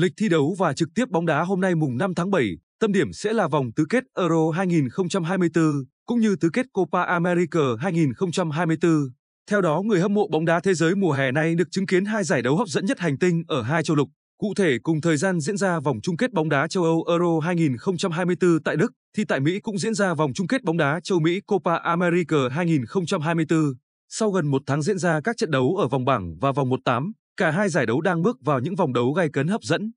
Lịch thi đấu và trực tiếp bóng đá hôm nay mùng 5 tháng 7, tâm điểm sẽ là vòng tứ kết Euro 2024 cũng như tứ kết Copa America 2024. Theo đó, người hâm mộ bóng đá thế giới mùa hè này được chứng kiến hai giải đấu hấp dẫn nhất hành tinh ở hai châu lục. Cụ thể cùng thời gian diễn ra vòng chung kết bóng đá châu Âu Euro 2024 tại Đức, thì tại Mỹ cũng diễn ra vòng chung kết bóng đá châu Mỹ Copa America 2024. Sau gần một tháng diễn ra các trận đấu ở vòng bảng và vòng 1-8, Cả hai giải đấu đang bước vào những vòng đấu gay cấn hấp dẫn.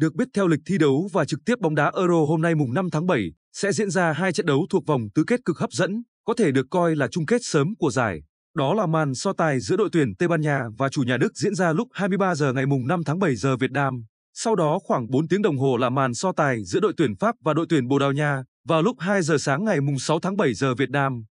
Được biết theo lịch thi đấu và trực tiếp bóng đá Euro hôm nay mùng 5 tháng 7 sẽ diễn ra hai trận đấu thuộc vòng tứ kết cực hấp dẫn, có thể được coi là chung kết sớm của giải. Đó là màn so tài giữa đội tuyển Tây Ban Nha và chủ nhà Đức diễn ra lúc 23 giờ ngày mùng 5 tháng 7 giờ Việt Nam. Sau đó khoảng 4 tiếng đồng hồ là màn so tài giữa đội tuyển Pháp và đội tuyển Bồ Đào Nha vào lúc 2 giờ sáng ngày mùng 6 tháng 7 giờ Việt Nam.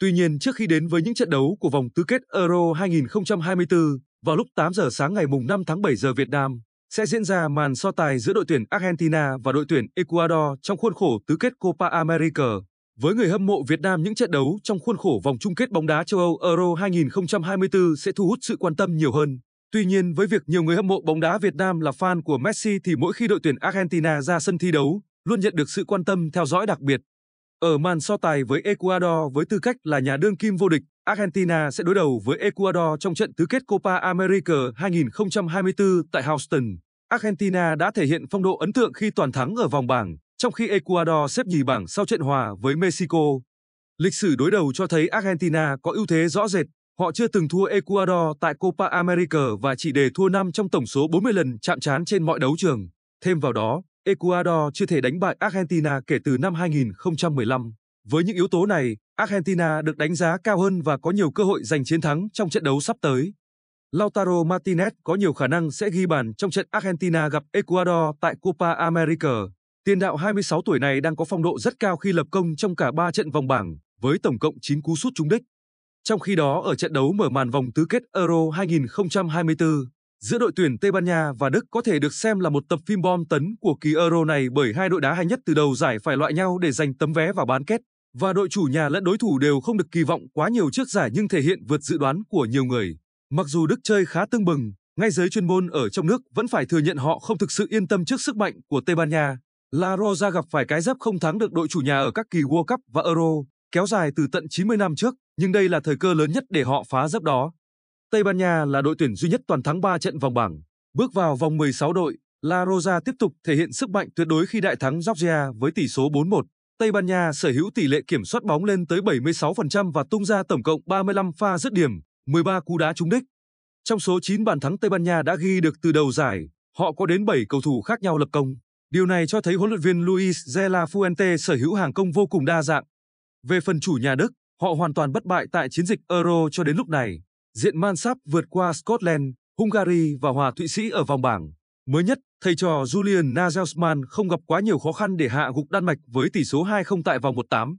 Tuy nhiên, trước khi đến với những trận đấu của vòng tứ kết Euro 2024, vào lúc 8 giờ sáng ngày mùng 5 tháng 7 giờ Việt Nam, sẽ diễn ra màn so tài giữa đội tuyển Argentina và đội tuyển Ecuador trong khuôn khổ tứ kết Copa America. Với người hâm mộ Việt Nam những trận đấu trong khuôn khổ vòng chung kết bóng đá châu Âu Euro 2024 sẽ thu hút sự quan tâm nhiều hơn. Tuy nhiên với việc nhiều người hâm mộ bóng đá Việt Nam là fan của Messi thì mỗi khi đội tuyển Argentina ra sân thi đấu, luôn nhận được sự quan tâm theo dõi đặc biệt. Ở màn so tài với Ecuador với tư cách là nhà đương kim vô địch, Argentina sẽ đối đầu với Ecuador trong trận tứ kết Copa America 2024 tại Houston. Argentina đã thể hiện phong độ ấn tượng khi toàn thắng ở vòng bảng, trong khi Ecuador xếp nhì bảng sau trận hòa với Mexico. Lịch sử đối đầu cho thấy Argentina có ưu thế rõ rệt, họ chưa từng thua Ecuador tại Copa America và chỉ để thua 5 trong tổng số 40 lần chạm trán trên mọi đấu trường. Thêm vào đó, Ecuador chưa thể đánh bại Argentina kể từ năm 2015. Với những yếu tố này, Argentina được đánh giá cao hơn và có nhiều cơ hội giành chiến thắng trong trận đấu sắp tới. Lautaro Martinez có nhiều khả năng sẽ ghi bàn trong trận Argentina gặp Ecuador tại Copa America. Tiền đạo 26 tuổi này đang có phong độ rất cao khi lập công trong cả 3 trận vòng bảng, với tổng cộng 9 cú sút trúng đích. Trong khi đó ở trận đấu mở màn vòng tứ kết Euro 2024, giữa đội tuyển Tây Ban Nha và Đức có thể được xem là một tập phim bom tấn của kỳ Euro này bởi hai đội đá hay nhất từ đầu giải phải loại nhau để giành tấm vé vào bán kết và đội chủ nhà lẫn đối thủ đều không được kỳ vọng quá nhiều trước giải nhưng thể hiện vượt dự đoán của nhiều người. Mặc dù Đức chơi khá tương bừng, ngay giới chuyên môn ở trong nước vẫn phải thừa nhận họ không thực sự yên tâm trước sức mạnh của Tây Ban Nha. La Roja gặp phải cái dép không thắng được đội chủ nhà ở các kỳ World Cup và Euro, kéo dài từ tận 90 năm trước, nhưng đây là thời cơ lớn nhất để họ phá dấp đó. Tây Ban Nha là đội tuyển duy nhất toàn thắng 3 trận vòng bảng. Bước vào vòng 16 đội, La Roja tiếp tục thể hiện sức mạnh tuyệt đối khi đại thắng Georgia với tỷ số 4-1. Tây Ban Nha sở hữu tỷ lệ kiểm soát bóng lên tới 76% và tung ra tổng cộng 35 pha dứt điểm, 13 cú đá trúng đích. Trong số 9 bàn thắng Tây Ban Nha đã ghi được từ đầu giải, họ có đến 7 cầu thủ khác nhau lập công. Điều này cho thấy huấn luyện viên Luis de la Fuente sở hữu hàng công vô cùng đa dạng. Về phần chủ nhà Đức, họ hoàn toàn bất bại tại chiến dịch Euro cho đến lúc này. Diện Man Sáp vượt qua Scotland, Hungary và hòa Thụy Sĩ ở vòng bảng. Mới nhất, thầy trò Julian Nagelsmann không gặp quá nhiều khó khăn để hạ gục Đan Mạch với tỷ số 2-0 tại vòng 1-8.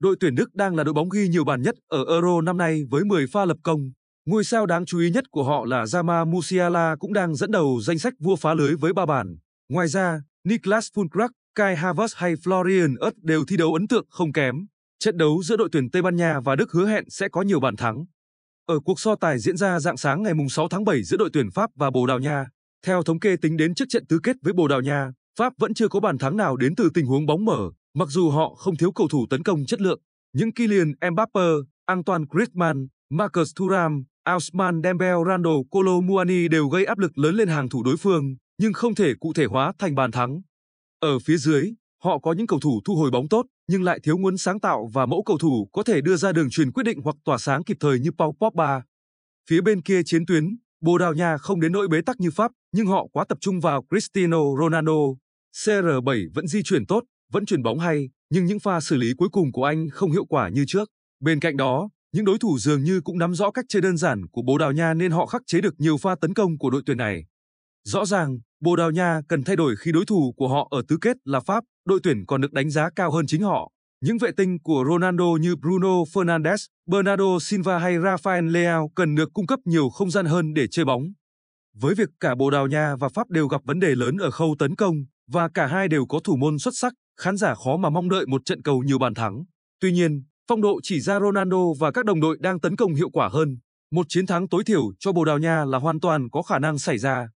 Đội tuyển Đức đang là đội bóng ghi nhiều bàn nhất ở Euro năm nay với 10 pha lập công. Ngôi sao đáng chú ý nhất của họ là Jama Musiala cũng đang dẫn đầu danh sách vua phá lưới với 3 bàn. Ngoài ra, Niklas Fulkrug, Kai Havertz hay Florian Ött đều thi đấu ấn tượng không kém. Trận đấu giữa đội tuyển Tây Ban Nha và Đức hứa hẹn sẽ có nhiều bàn thắng. Ở cuộc so tài diễn ra dạng sáng ngày 6 tháng 7 giữa đội tuyển Pháp và Bồ Đào Nha, theo thống kê tính đến trước trận tứ kết với Bồ Đào Nha, Pháp vẫn chưa có bàn thắng nào đến từ tình huống bóng mở, mặc dù họ không thiếu cầu thủ tấn công chất lượng. Những Kylian Mbappe, Antoine Griezmann, Marcus Thuram, Ousmane Dembele, Colo, Colomuani đều gây áp lực lớn lên hàng thủ đối phương, nhưng không thể cụ thể hóa thành bàn thắng. Ở phía dưới, họ có những cầu thủ thu hồi bóng tốt, nhưng lại thiếu muốn sáng tạo và mẫu cầu thủ có thể đưa ra đường truyền quyết định hoặc tỏa sáng kịp thời như Paul Pogba. Phía bên kia chiến tuyến, Bồ Đào Nha không đến nỗi bế tắc như Pháp, nhưng họ quá tập trung vào Cristiano Ronaldo. CR7 vẫn di chuyển tốt, vẫn chuyển bóng hay, nhưng những pha xử lý cuối cùng của anh không hiệu quả như trước. Bên cạnh đó, những đối thủ dường như cũng nắm rõ cách chơi đơn giản của Bồ Đào Nha nên họ khắc chế được nhiều pha tấn công của đội tuyển này. Rõ ràng, Bồ Đào Nha cần thay đổi khi đối thủ của họ ở tứ kết là Pháp, đội tuyển còn được đánh giá cao hơn chính họ. Những vệ tinh của Ronaldo như Bruno Fernandes, Bernardo Silva hay Rafael Leao cần được cung cấp nhiều không gian hơn để chơi bóng. Với việc cả Bồ Đào Nha và Pháp đều gặp vấn đề lớn ở khâu tấn công và cả hai đều có thủ môn xuất sắc, khán giả khó mà mong đợi một trận cầu nhiều bàn thắng. Tuy nhiên, phong độ chỉ ra Ronaldo và các đồng đội đang tấn công hiệu quả hơn. Một chiến thắng tối thiểu cho Bồ Đào Nha là hoàn toàn có khả năng xảy ra.